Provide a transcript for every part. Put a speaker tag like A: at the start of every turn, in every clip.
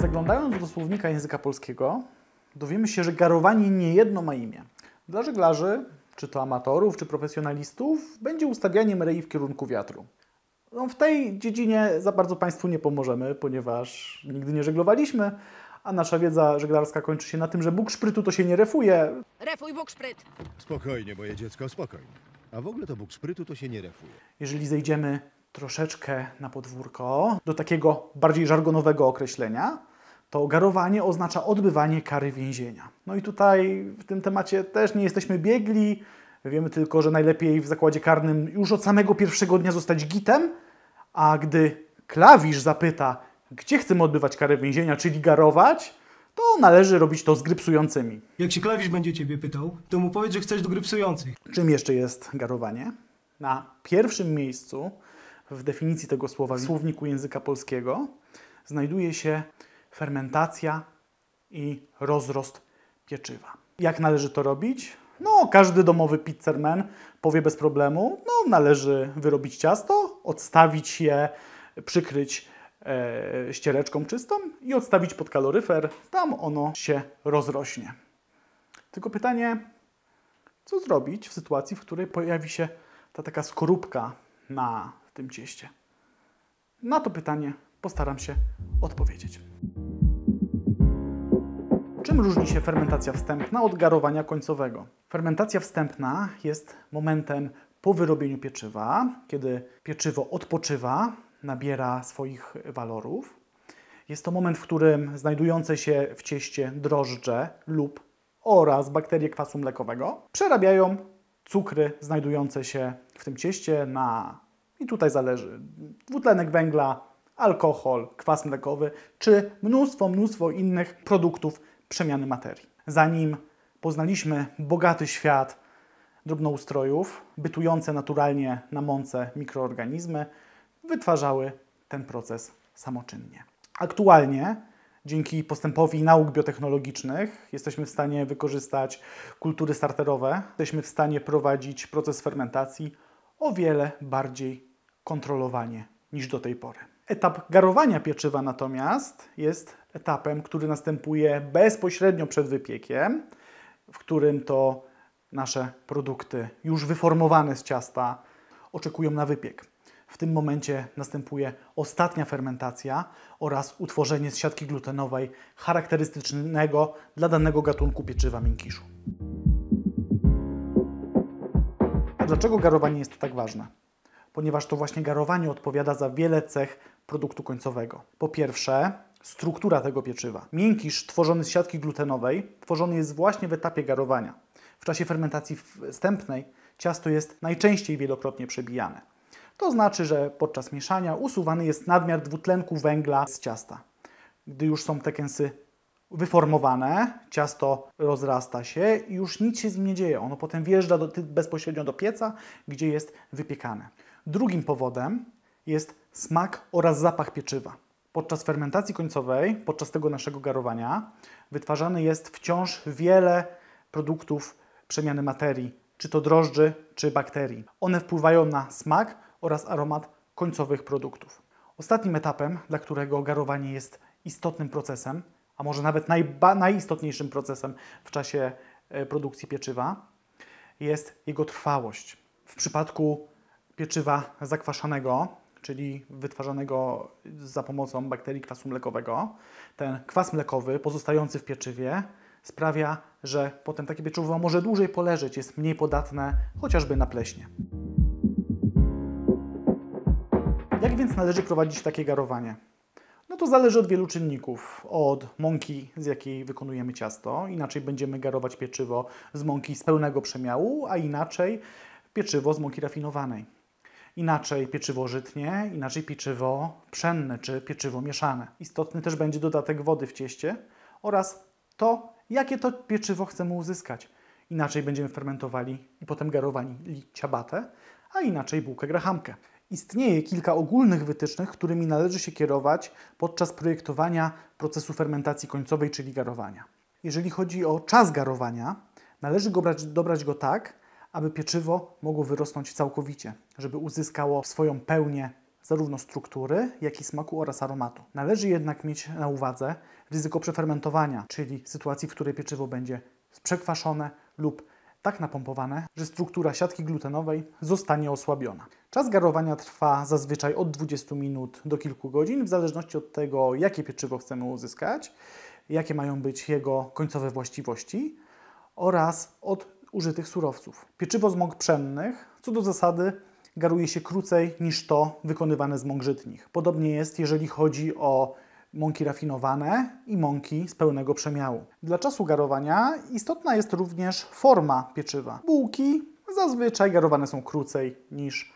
A: Zaglądając do słownika języka polskiego, dowiemy się, że garowanie nie jedno ma imię. Dla żeglarzy, czy to amatorów, czy profesjonalistów, będzie ustawianiem rei w kierunku wiatru. No, w tej dziedzinie za bardzo Państwu nie pomożemy, ponieważ nigdy nie żeglowaliśmy, a nasza wiedza żeglarska kończy się na tym, że Bóg szprytu to się nie refuje. Refuj Bóg szpryt! Spokojnie, moje dziecko, spokojnie. A w ogóle to Bóg szprytu to się nie refuje. Jeżeli zejdziemy troszeczkę na podwórko do takiego bardziej żargonowego określenia, to garowanie oznacza odbywanie kary więzienia. No i tutaj w tym temacie też nie jesteśmy biegli. Wiemy tylko, że najlepiej w zakładzie karnym już od samego pierwszego dnia zostać gitem, a gdy klawisz zapyta, gdzie chcemy odbywać karę więzienia, czyli garować, to należy robić to z grypsującymi. Jak się klawisz będzie ciebie pytał, to mu powiedz, że chcesz do grypsujących. Czym jeszcze jest garowanie? Na pierwszym miejscu w definicji tego słowa w słowniku języka polskiego znajduje się fermentacja i rozrost pieczywa. Jak należy to robić? No, każdy domowy pizzerman powie bez problemu, no należy wyrobić ciasto, odstawić je, przykryć e, ściereczką czystą i odstawić pod kaloryfer, tam ono się rozrośnie. Tylko pytanie, co zrobić w sytuacji, w której pojawi się ta taka skorupka na tym cieście? Na to pytanie postaram się odpowiedzieć. Czym różni się fermentacja wstępna od garowania końcowego? Fermentacja wstępna jest momentem po wyrobieniu pieczywa, kiedy pieczywo odpoczywa, nabiera swoich walorów. Jest to moment, w którym znajdujące się w cieście drożdże lub oraz bakterie kwasu mlekowego przerabiają cukry znajdujące się w tym cieście na, i tutaj zależy, dwutlenek węgla, alkohol, kwas mlekowy czy mnóstwo, mnóstwo innych produktów przemiany materii. Zanim poznaliśmy bogaty świat drobnoustrojów, bytujące naturalnie na mące mikroorganizmy, wytwarzały ten proces samoczynnie. Aktualnie dzięki postępowi nauk biotechnologicznych jesteśmy w stanie wykorzystać kultury starterowe, jesteśmy w stanie prowadzić proces fermentacji o wiele bardziej kontrolowanie niż do tej pory. Etap garowania pieczywa natomiast jest etapem, który następuje bezpośrednio przed wypiekiem, w którym to nasze produkty już wyformowane z ciasta oczekują na wypiek. W tym momencie następuje ostatnia fermentacja oraz utworzenie z siatki glutenowej charakterystycznego dla danego gatunku pieczywa miękiszu. A dlaczego garowanie jest tak ważne? Ponieważ to właśnie garowanie odpowiada za wiele cech produktu końcowego. Po pierwsze, struktura tego pieczywa. Miękisz tworzony z siatki glutenowej tworzony jest właśnie w etapie garowania. W czasie fermentacji wstępnej ciasto jest najczęściej wielokrotnie przebijane. To znaczy, że podczas mieszania usuwany jest nadmiar dwutlenku węgla z ciasta. Gdy już są te kęsy wyformowane, ciasto rozrasta się i już nic się z nim nie dzieje. Ono potem wjeżdża do, bezpośrednio do pieca, gdzie jest wypiekane. Drugim powodem jest smak oraz zapach pieczywa. Podczas fermentacji końcowej, podczas tego naszego garowania, wytwarzany jest wciąż wiele produktów przemiany materii, czy to drożdży, czy bakterii. One wpływają na smak oraz aromat końcowych produktów. Ostatnim etapem, dla którego garowanie jest istotnym procesem, a może nawet najistotniejszym procesem w czasie e, produkcji pieczywa, jest jego trwałość. W przypadku pieczywa zakwaszanego czyli wytwarzanego za pomocą bakterii kwasu mlekowego. Ten kwas mlekowy pozostający w pieczywie sprawia, że potem takie pieczywo może dłużej poleżeć, jest mniej podatne chociażby na pleśnie. Jak więc należy prowadzić takie garowanie? No to zależy od wielu czynników. Od mąki, z jakiej wykonujemy ciasto. Inaczej będziemy garować pieczywo z mąki z pełnego przemiału, a inaczej pieczywo z mąki rafinowanej inaczej pieczywo żytnie, inaczej pieczywo pszenne czy pieczywo mieszane. Istotny też będzie dodatek wody w cieście oraz to, jakie to pieczywo chcemy uzyskać. Inaczej będziemy fermentowali i potem garowali ciabatę, a inaczej bułkę grahamkę. Istnieje kilka ogólnych wytycznych, którymi należy się kierować podczas projektowania procesu fermentacji końcowej, czyli garowania. Jeżeli chodzi o czas garowania, należy go brać, dobrać go tak, aby pieczywo mogło wyrosnąć całkowicie, żeby uzyskało swoją pełnię zarówno struktury, jak i smaku oraz aromatu. Należy jednak mieć na uwadze ryzyko przefermentowania, czyli sytuacji, w której pieczywo będzie przekwaszone lub tak napompowane, że struktura siatki glutenowej zostanie osłabiona. Czas garowania trwa zazwyczaj od 20 minut do kilku godzin, w zależności od tego, jakie pieczywo chcemy uzyskać, jakie mają być jego końcowe właściwości oraz od użytych surowców. Pieczywo z mąk pszennych, co do zasady, garuje się krócej niż to wykonywane z mąk żytnich. Podobnie jest, jeżeli chodzi o mąki rafinowane i mąki z pełnego przemiału. Dla czasu garowania istotna jest również forma pieczywa. Bułki zazwyczaj garowane są krócej niż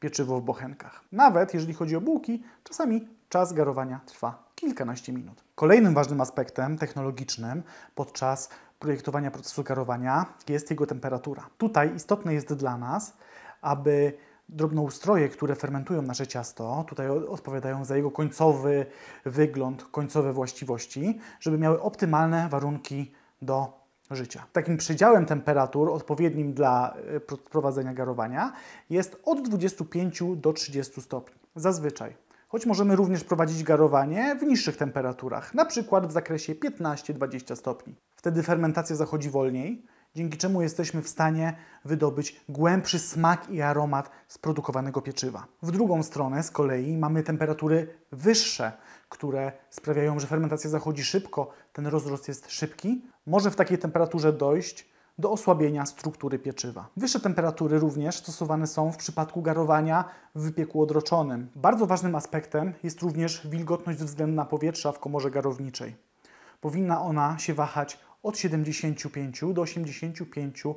A: pieczywo w bochenkach. Nawet jeżeli chodzi o bułki, czasami czas garowania trwa kilkanaście minut. Kolejnym ważnym aspektem technologicznym podczas projektowania procesu garowania jest jego temperatura. Tutaj istotne jest dla nas, aby drobnoustroje, które fermentują nasze ciasto, tutaj odpowiadają za jego końcowy wygląd, końcowe właściwości, żeby miały optymalne warunki do życia. Takim przedziałem temperatur odpowiednim dla e, prowadzenia garowania jest od 25 do 30 stopni. Zazwyczaj choć możemy również prowadzić garowanie w niższych temperaturach, na przykład w zakresie 15-20 stopni. Wtedy fermentacja zachodzi wolniej, dzięki czemu jesteśmy w stanie wydobyć głębszy smak i aromat z produkowanego pieczywa. W drugą stronę z kolei mamy temperatury wyższe, które sprawiają, że fermentacja zachodzi szybko, ten rozrost jest szybki. Może w takiej temperaturze dojść do osłabienia struktury pieczywa. Wyższe temperatury również stosowane są w przypadku garowania w wypieku odroczonym. Bardzo ważnym aspektem jest również wilgotność względna powietrza w komorze garowniczej. Powinna ona się wahać od 75 do 85%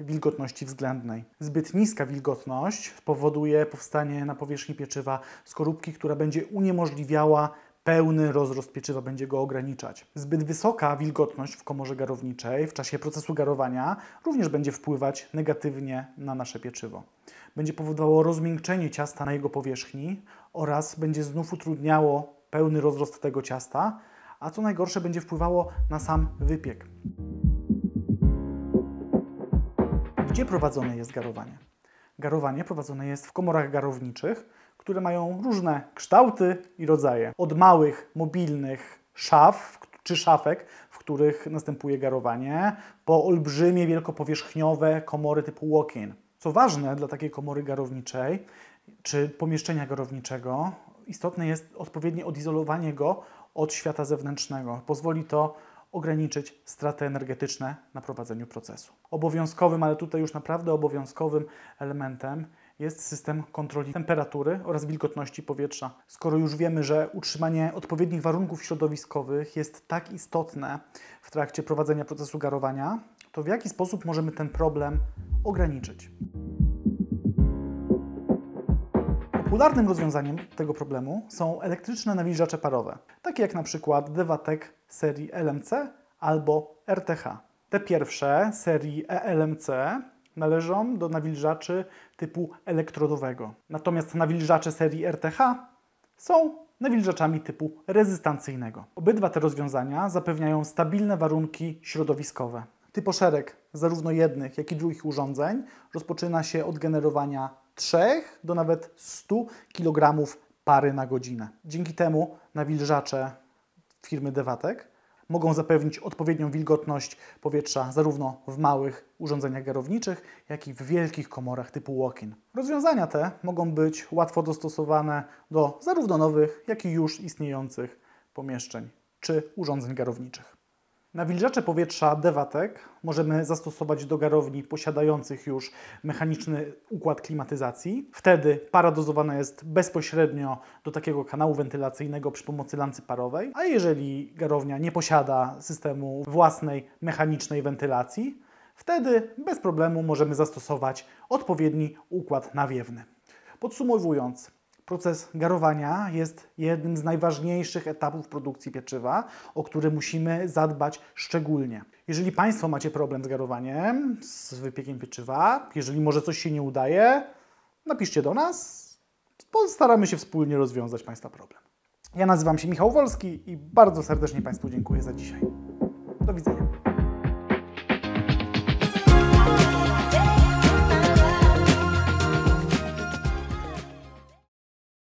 A: wilgotności względnej. Zbyt niska wilgotność powoduje powstanie na powierzchni pieczywa skorupki, która będzie uniemożliwiała Pełny rozrost pieczywa będzie go ograniczać. Zbyt wysoka wilgotność w komorze garowniczej w czasie procesu garowania również będzie wpływać negatywnie na nasze pieczywo. Będzie powodowało rozmiękczenie ciasta na jego powierzchni oraz będzie znów utrudniało pełny rozrost tego ciasta, a co najgorsze będzie wpływało na sam wypiek. Gdzie prowadzone jest garowanie? Garowanie prowadzone jest w komorach garowniczych, które mają różne kształty i rodzaje. Od małych, mobilnych szaf czy szafek, w których następuje garowanie, po olbrzymie, wielkopowierzchniowe komory typu walk-in. Co ważne dla takiej komory garowniczej czy pomieszczenia garowniczego, istotne jest odpowiednie odizolowanie go od świata zewnętrznego. Pozwoli to ograniczyć straty energetyczne na prowadzeniu procesu. Obowiązkowym, ale tutaj już naprawdę obowiązkowym elementem jest system kontroli temperatury oraz wilgotności powietrza. Skoro już wiemy, że utrzymanie odpowiednich warunków środowiskowych jest tak istotne w trakcie prowadzenia procesu garowania, to w jaki sposób możemy ten problem ograniczyć? Popularnym rozwiązaniem tego problemu są elektryczne nawilżacze parowe, takie jak na przykład Devatek serii e LMC albo RTH. Te pierwsze serii ELMC należą do nawilżaczy typu elektrodowego. Natomiast nawilżacze serii RTH są nawilżaczami typu rezystancyjnego. Obydwa te rozwiązania zapewniają stabilne warunki środowiskowe. Typoszereg zarówno jednych, jak i drugich urządzeń rozpoczyna się od generowania 3 do nawet 100 kg pary na godzinę. Dzięki temu nawilżacze firmy Devatek mogą zapewnić odpowiednią wilgotność powietrza zarówno w małych urządzeniach garowniczych, jak i w wielkich komorach typu walk-in. Rozwiązania te mogą być łatwo dostosowane do zarówno nowych, jak i już istniejących pomieszczeń czy urządzeń garowniczych. Nawilżacze powietrza Devatek możemy zastosować do garowni posiadających już mechaniczny układ klimatyzacji. Wtedy para dozowana jest bezpośrednio do takiego kanału wentylacyjnego przy pomocy lancy parowej, a jeżeli garownia nie posiada systemu własnej mechanicznej wentylacji, wtedy bez problemu możemy zastosować odpowiedni układ nawiewny. Podsumowując, Proces garowania jest jednym z najważniejszych etapów produkcji pieczywa, o który musimy zadbać szczególnie. Jeżeli Państwo macie problem z garowaniem, z wypiekiem pieczywa, jeżeli może coś się nie udaje, napiszcie do nas, postaramy się wspólnie rozwiązać Państwa problem. Ja nazywam się Michał Wolski i bardzo serdecznie Państwu dziękuję za dzisiaj. Do widzenia.